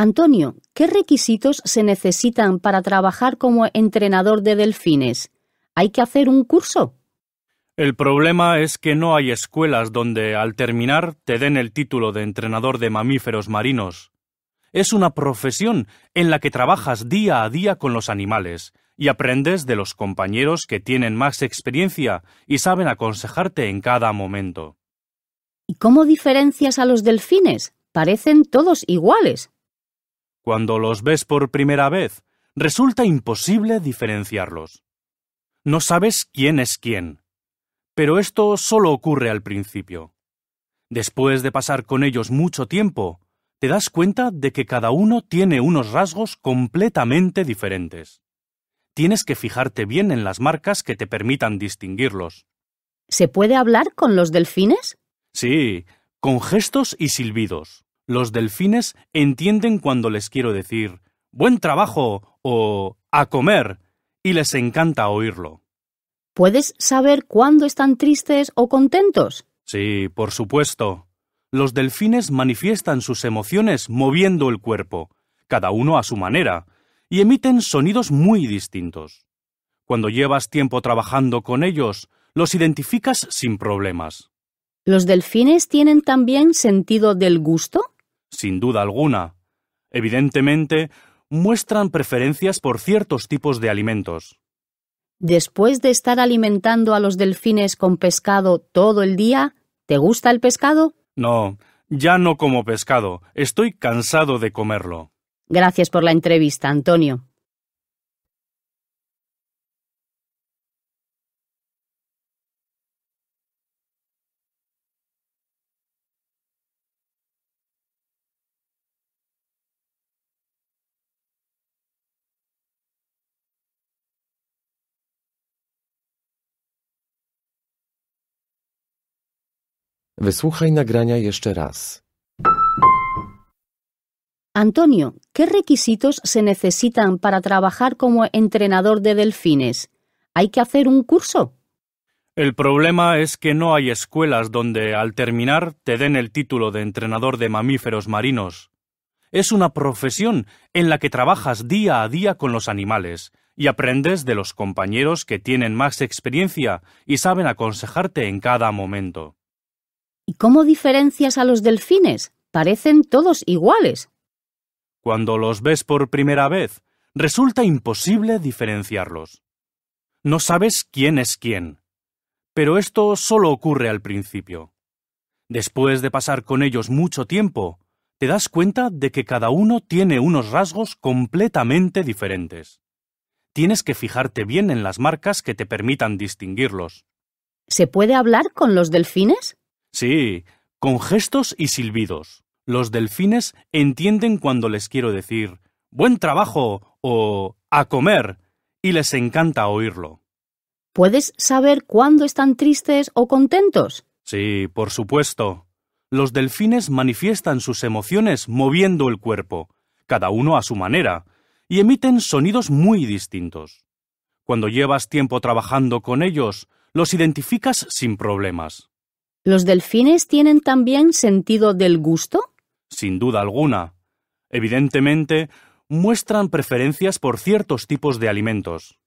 Antonio, ¿qué requisitos se necesitan para trabajar como entrenador de delfines? ¿Hay que hacer un curso? El problema es que no hay escuelas donde, al terminar, te den el título de entrenador de mamíferos marinos. Es una profesión en la que trabajas día a día con los animales y aprendes de los compañeros que tienen más experiencia y saben aconsejarte en cada momento. ¿Y cómo diferencias a los delfines? Parecen todos iguales. Cuando los ves por primera vez, resulta imposible diferenciarlos. No sabes quién es quién. Pero esto solo ocurre al principio. Después de pasar con ellos mucho tiempo, te das cuenta de que cada uno tiene unos rasgos completamente diferentes. Tienes que fijarte bien en las marcas que te permitan distinguirlos. ¿Se puede hablar con los delfines? Sí, con gestos y silbidos. Los delfines entienden cuando les quiero decir buen trabajo o a comer y les encanta oírlo. ¿Puedes saber cuándo están tristes o contentos? Sí, por supuesto. Los delfines manifiestan sus emociones moviendo el cuerpo, cada uno a su manera, y emiten sonidos muy distintos. Cuando llevas tiempo trabajando con ellos, los identificas sin problemas. ¿Los delfines tienen también sentido del gusto? sin duda alguna. Evidentemente, muestran preferencias por ciertos tipos de alimentos. Después de estar alimentando a los delfines con pescado todo el día, ¿te gusta el pescado? No, ya no como pescado. Estoy cansado de comerlo. Gracias por la entrevista, Antonio. Antonio, ¿qué requisitos se necesitan para trabajar como entrenador de delfines? ¿Hay que hacer un curso? El problema es que no hay escuelas donde al terminar te den el título de entrenador de mamíferos marinos. Es una profesión en la que trabajas día a día con los animales y aprendes de los compañeros que tienen más experiencia y saben aconsejarte en cada momento. ¿Y cómo diferencias a los delfines? Parecen todos iguales. Cuando los ves por primera vez, resulta imposible diferenciarlos. No sabes quién es quién. Pero esto solo ocurre al principio. Después de pasar con ellos mucho tiempo, te das cuenta de que cada uno tiene unos rasgos completamente diferentes. Tienes que fijarte bien en las marcas que te permitan distinguirlos. ¿Se puede hablar con los delfines? Sí, con gestos y silbidos. Los delfines entienden cuando les quiero decir buen trabajo o a comer y les encanta oírlo. ¿Puedes saber cuándo están tristes o contentos? Sí, por supuesto. Los delfines manifiestan sus emociones moviendo el cuerpo, cada uno a su manera, y emiten sonidos muy distintos. Cuando llevas tiempo trabajando con ellos, los identificas sin problemas. ¿Los delfines tienen también sentido del gusto? Sin duda alguna. Evidentemente, muestran preferencias por ciertos tipos de alimentos.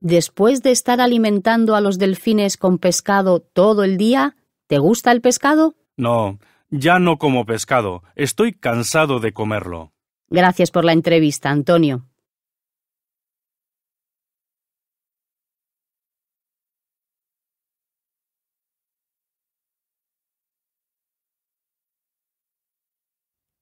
Después de estar alimentando a los delfines con pescado todo el día, ¿te gusta el pescado? No, ya no como pescado. Estoy cansado de comerlo. Gracias por la entrevista, Antonio.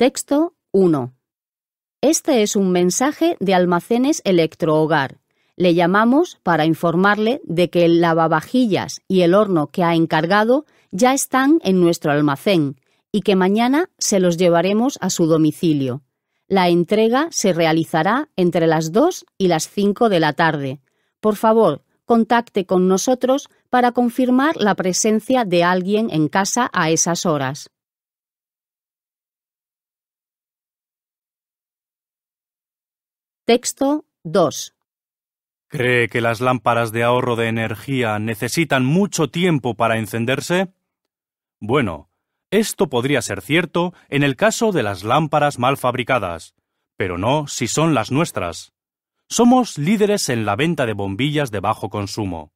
Texto 1. Este es un mensaje de almacenes Hogar. Le llamamos para informarle de que el lavavajillas y el horno que ha encargado ya están en nuestro almacén y que mañana se los llevaremos a su domicilio. La entrega se realizará entre las 2 y las 5 de la tarde. Por favor, contacte con nosotros para confirmar la presencia de alguien en casa a esas horas. Texto 2. ¿Cree que las lámparas de ahorro de energía necesitan mucho tiempo para encenderse? Bueno, esto podría ser cierto en el caso de las lámparas mal fabricadas, pero no si son las nuestras. Somos líderes en la venta de bombillas de bajo consumo.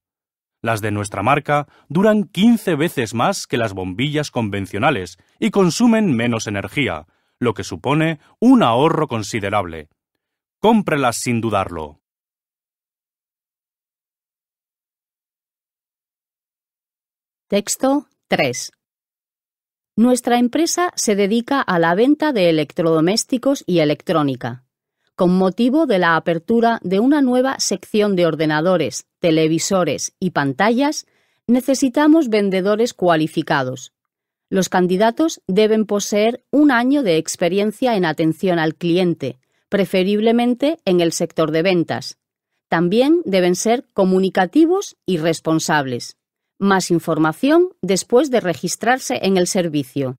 Las de nuestra marca duran 15 veces más que las bombillas convencionales y consumen menos energía, lo que supone un ahorro considerable. Cómprelas sin dudarlo. Texto 3. Nuestra empresa se dedica a la venta de electrodomésticos y electrónica. Con motivo de la apertura de una nueva sección de ordenadores, televisores y pantallas, necesitamos vendedores cualificados. Los candidatos deben poseer un año de experiencia en atención al cliente, preferiblemente en el sector de ventas. También deben ser comunicativos y responsables. Más información después de registrarse en el servicio.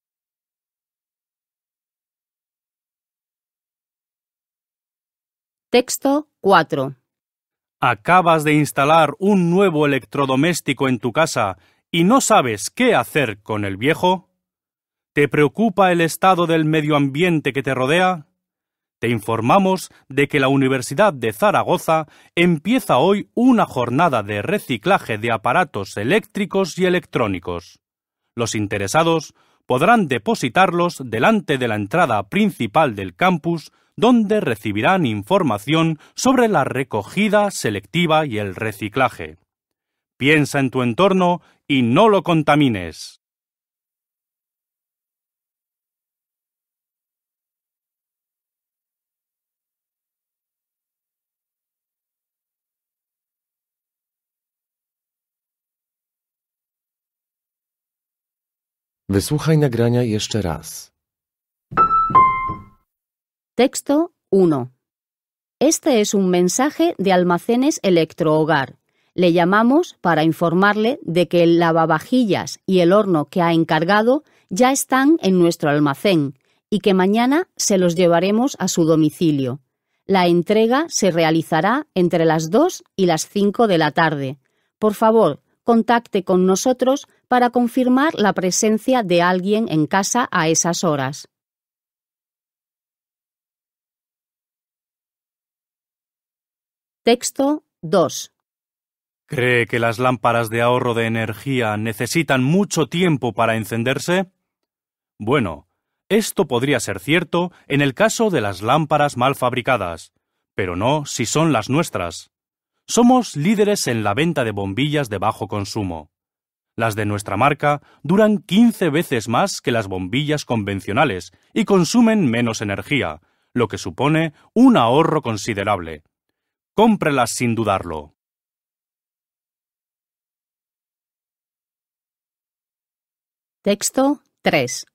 Texto 4. Acabas de instalar un nuevo electrodoméstico en tu casa y no sabes qué hacer con el viejo. ¿Te preocupa el estado del medio ambiente que te rodea? te informamos de que la Universidad de Zaragoza empieza hoy una jornada de reciclaje de aparatos eléctricos y electrónicos. Los interesados podrán depositarlos delante de la entrada principal del campus, donde recibirán información sobre la recogida selectiva y el reciclaje. Piensa en tu entorno y no lo contamines. Wysłuchaj nagrania jeszcze raz. Texto 1. Este es un mensaje de almacenes electrohogar. Le llamamos para informarle de que el lavavajillas y el horno que ha encargado ya están en nuestro almacén y que mañana se los llevaremos a su domicilio. La entrega se realizará entre las 2 y las 5 de la tarde. Por favor, contacte con nosotros para confirmar la presencia de alguien en casa a esas horas. Texto 2. ¿Cree que las lámparas de ahorro de energía necesitan mucho tiempo para encenderse? Bueno, esto podría ser cierto en el caso de las lámparas mal fabricadas, pero no si son las nuestras. Somos líderes en la venta de bombillas de bajo consumo. Las de nuestra marca duran 15 veces más que las bombillas convencionales y consumen menos energía, lo que supone un ahorro considerable. Cómprelas sin dudarlo. Texto 3.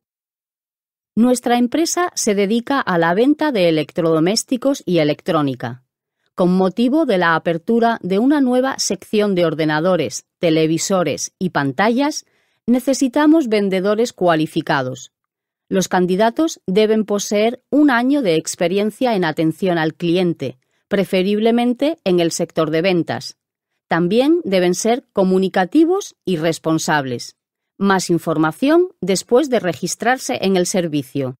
Nuestra empresa se dedica a la venta de electrodomésticos y electrónica con motivo de la apertura de una nueva sección de ordenadores, televisores y pantallas, necesitamos vendedores cualificados. Los candidatos deben poseer un año de experiencia en atención al cliente, preferiblemente en el sector de ventas. También deben ser comunicativos y responsables. Más información después de registrarse en el servicio.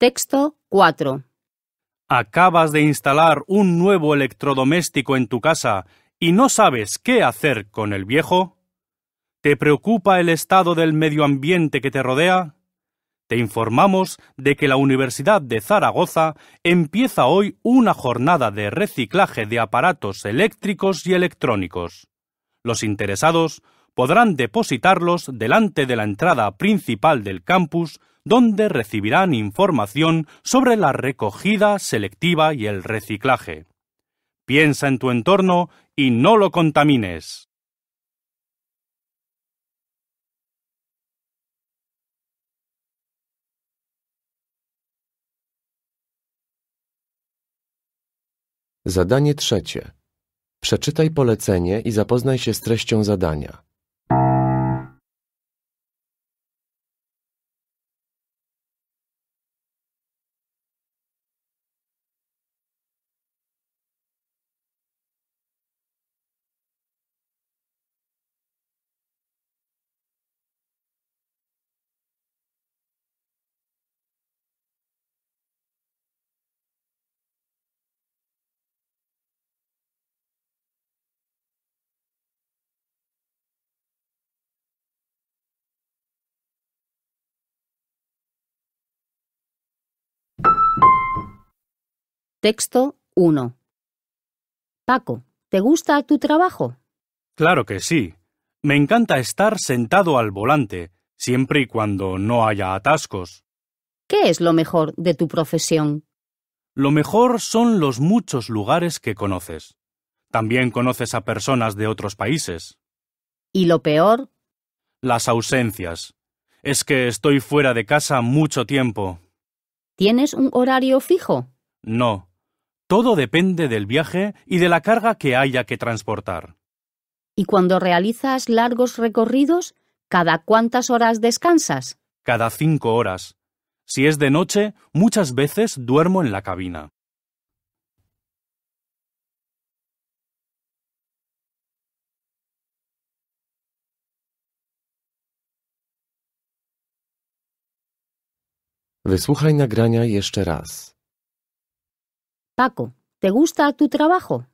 Texto 4. Acabas de instalar un nuevo electrodoméstico en tu casa y no sabes qué hacer con el viejo. ¿Te preocupa el estado del medio ambiente que te rodea? Te informamos de que la Universidad de Zaragoza empieza hoy una jornada de reciclaje de aparatos eléctricos y electrónicos. Los interesados podrán depositarlos delante de la entrada principal del campus donde recibirán información sobre la recogida selectiva y el reciclaje. Piensa en tu entorno y no lo contamines. Zadanie trzecie. Przeczytaj polecenie i zapoznaj się z treścią zadania. Texto 1. Paco, ¿te gusta tu trabajo? Claro que sí. Me encanta estar sentado al volante, siempre y cuando no haya atascos. ¿Qué es lo mejor de tu profesión? Lo mejor son los muchos lugares que conoces. También conoces a personas de otros países. ¿Y lo peor? Las ausencias. Es que estoy fuera de casa mucho tiempo. ¿Tienes un horario fijo? No, todo depende del viaje y de la carga que haya que transportar. ¿Y cuando realizas largos recorridos, cada cuántas horas descansas? Cada cinco horas. Si es de noche, muchas veces duermo en la cabina. nagrania jeszcze raz. Paco, ¿te gusta tu trabajo?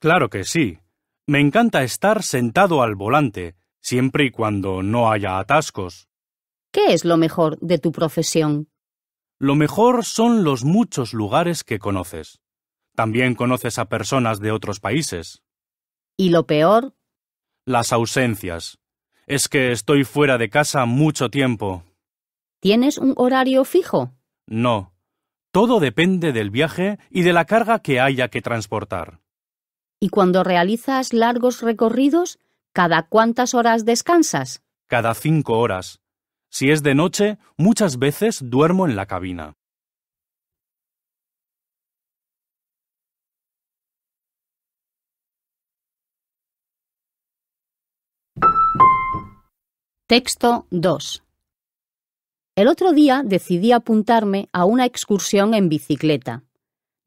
Claro que sí. Me encanta estar sentado al volante, siempre y cuando no haya atascos. ¿Qué es lo mejor de tu profesión? Lo mejor son los muchos lugares que conoces. También conoces a personas de otros países. ¿Y lo peor? Las ausencias. Es que estoy fuera de casa mucho tiempo. ¿Tienes un horario fijo? No, todo depende del viaje y de la carga que haya que transportar. ¿Y cuando realizas largos recorridos, cada cuántas horas descansas? Cada cinco horas. Si es de noche, muchas veces duermo en la cabina. Texto 2. El otro día decidí apuntarme a una excursión en bicicleta.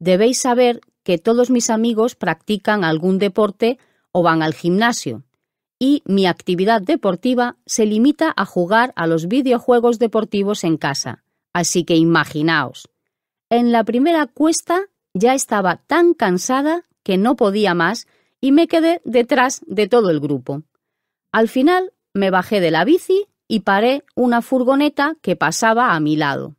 Debéis saber que todos mis amigos practican algún deporte o van al gimnasio, y mi actividad deportiva se limita a jugar a los videojuegos deportivos en casa. Así que imaginaos. En la primera cuesta ya estaba tan cansada que no podía más y me quedé detrás de todo el grupo. Al final me bajé de la bici y paré una furgoneta que pasaba a mi lado.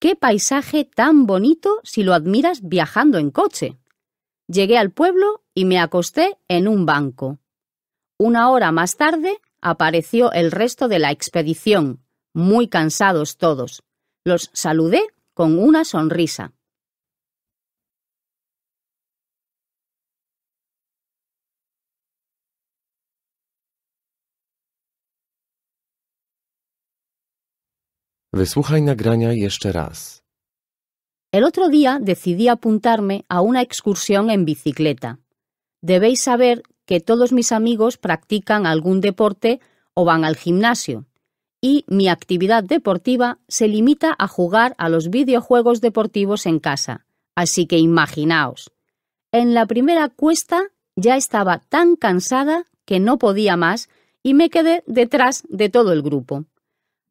¡Qué paisaje tan bonito si lo admiras viajando en coche! Llegué al pueblo y me acosté en un banco. Una hora más tarde apareció el resto de la expedición, muy cansados todos. Los saludé con una sonrisa. El otro día decidí apuntarme a una excursión en bicicleta. Debéis saber que todos mis amigos practican algún deporte o van al gimnasio, y mi actividad deportiva se limita a jugar a los videojuegos deportivos en casa. Así que imaginaos. En la primera cuesta ya estaba tan cansada que no podía más y me quedé detrás de todo el grupo.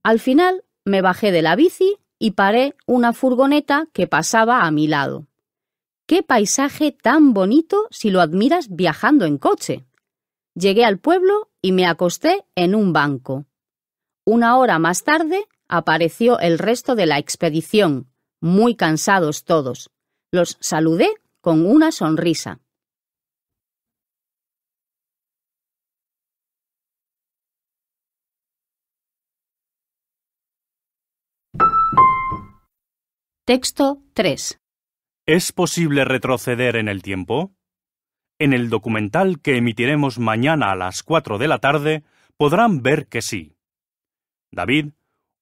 Al final me bajé de la bici y paré una furgoneta que pasaba a mi lado. ¡Qué paisaje tan bonito si lo admiras viajando en coche! Llegué al pueblo y me acosté en un banco. Una hora más tarde apareció el resto de la expedición, muy cansados todos. Los saludé con una sonrisa. Texto 3. ¿Es posible retroceder en el tiempo? En el documental que emitiremos mañana a las 4 de la tarde podrán ver que sí. David,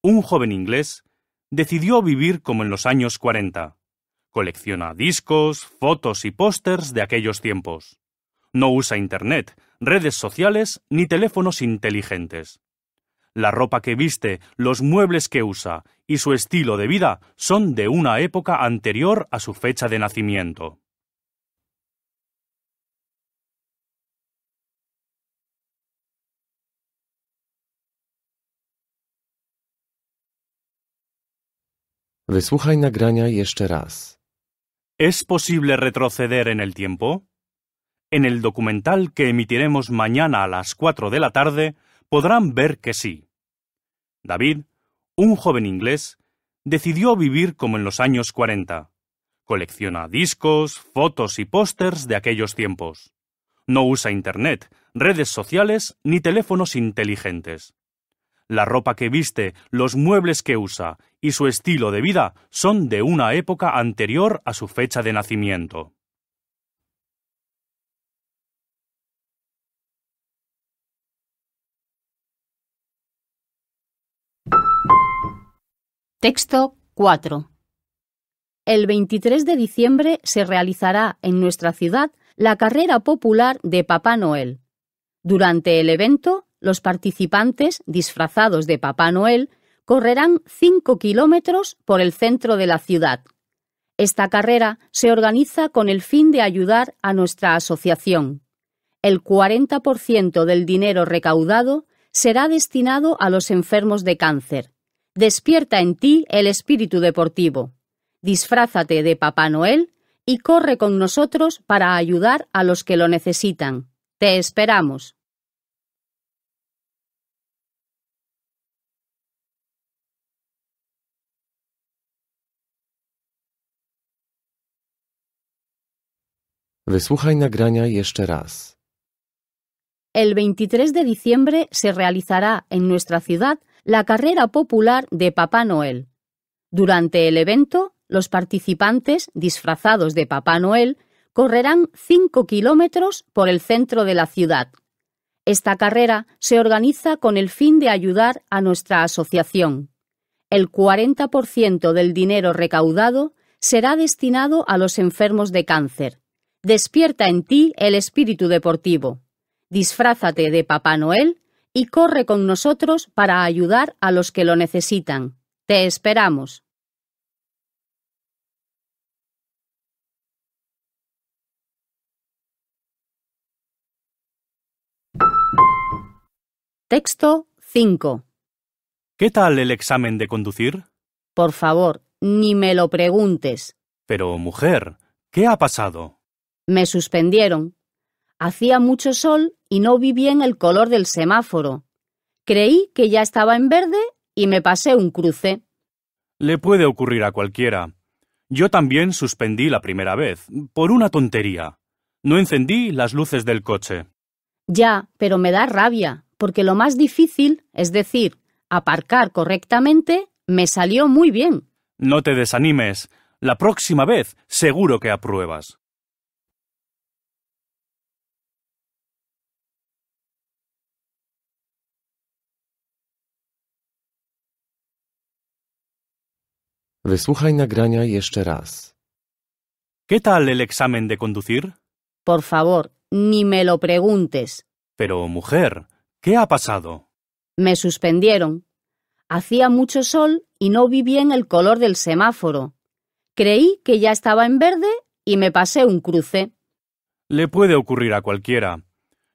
un joven inglés, decidió vivir como en los años 40. Colecciona discos, fotos y pósters de aquellos tiempos. No usa Internet, redes sociales ni teléfonos inteligentes. La ropa que viste, los muebles que usa y su estilo de vida son de una época anterior a su fecha de nacimiento. nagrania ¿Es posible retroceder en el tiempo? En el documental que emitiremos mañana a las 4 de la tarde podrán ver que sí. David, un joven inglés, decidió vivir como en los años 40. Colecciona discos, fotos y pósters de aquellos tiempos. No usa Internet, redes sociales ni teléfonos inteligentes. La ropa que viste, los muebles que usa y su estilo de vida son de una época anterior a su fecha de nacimiento. Texto 4. El 23 de diciembre se realizará en nuestra ciudad la carrera popular de Papá Noel. Durante el evento, los participantes, disfrazados de Papá Noel, correrán 5 kilómetros por el centro de la ciudad. Esta carrera se organiza con el fin de ayudar a nuestra asociación. El 40% del dinero recaudado será destinado a los enfermos de cáncer Despierta en ti el espíritu deportivo. Disfrázate de Papá Noel y corre con nosotros para ayudar a los que lo necesitan. Te esperamos. El 23 de diciembre se realizará en nuestra ciudad la carrera popular de Papá Noel. Durante el evento, los participantes, disfrazados de Papá Noel, correrán 5 kilómetros por el centro de la ciudad. Esta carrera se organiza con el fin de ayudar a nuestra asociación. El 40% del dinero recaudado será destinado a los enfermos de cáncer. Despierta en ti el espíritu deportivo. Disfrázate de Papá Noel y corre con nosotros para ayudar a los que lo necesitan. Te esperamos. Texto 5. ¿Qué tal el examen de conducir? Por favor, ni me lo preguntes. Pero, mujer, ¿qué ha pasado? Me suspendieron Hacía mucho sol y no vi bien el color del semáforo. Creí que ya estaba en verde y me pasé un cruce. Le puede ocurrir a cualquiera. Yo también suspendí la primera vez, por una tontería. No encendí las luces del coche. Ya, pero me da rabia, porque lo más difícil, es decir, aparcar correctamente, me salió muy bien. No te desanimes. La próxima vez seguro que apruebas. nagrania jeszcze raz. ¿Qué tal el examen de conducir? Por favor, ni me lo preguntes. Pero, mujer, ¿qué ha pasado? Me suspendieron. Hacía mucho sol y no vi bien el color del semáforo. Creí que ya estaba en verde y me pasé un cruce. Le puede ocurrir a cualquiera.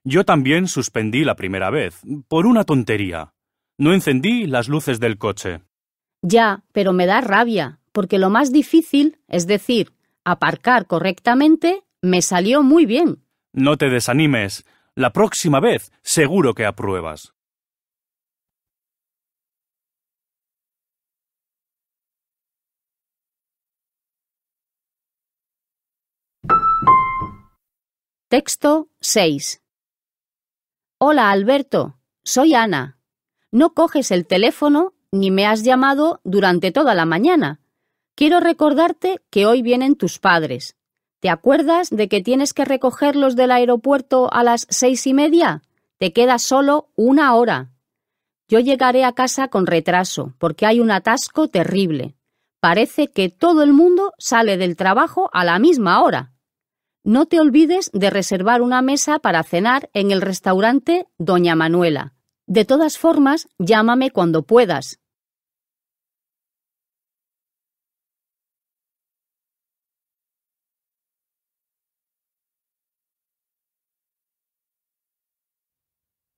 Yo también suspendí la primera vez, por una tontería. No encendí las luces del coche. Ya, pero me da rabia, porque lo más difícil, es decir, aparcar correctamente, me salió muy bien. No te desanimes. La próxima vez seguro que apruebas. Texto 6. Hola Alberto, soy Ana. No coges el teléfono ni me has llamado durante toda la mañana. Quiero recordarte que hoy vienen tus padres. ¿Te acuerdas de que tienes que recogerlos del aeropuerto a las seis y media? Te queda solo una hora. Yo llegaré a casa con retraso, porque hay un atasco terrible. Parece que todo el mundo sale del trabajo a la misma hora. No te olvides de reservar una mesa para cenar en el restaurante Doña Manuela. De todas formas, llámame cuando puedas.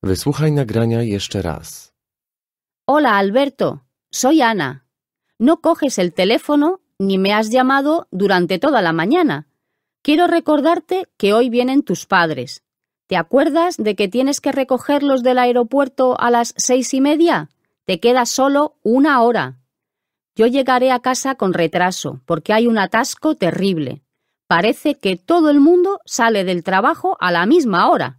Wysłuchaj nagrania jeszcze raz. Hola Alberto, soy Ana. No coges el teléfono ni me has llamado durante toda la mañana. Quiero recordarte que hoy vienen tus padres. ¿Te acuerdas de que tienes que recogerlos del aeropuerto a las seis y media? Te queda solo una hora. Yo llegaré a casa con retraso, porque hay un atasco terrible. Parece que todo el mundo sale del trabajo a la misma hora.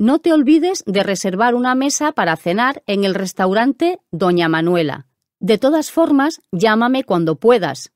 No te olvides de reservar una mesa para cenar en el restaurante Doña Manuela. De todas formas, llámame cuando puedas.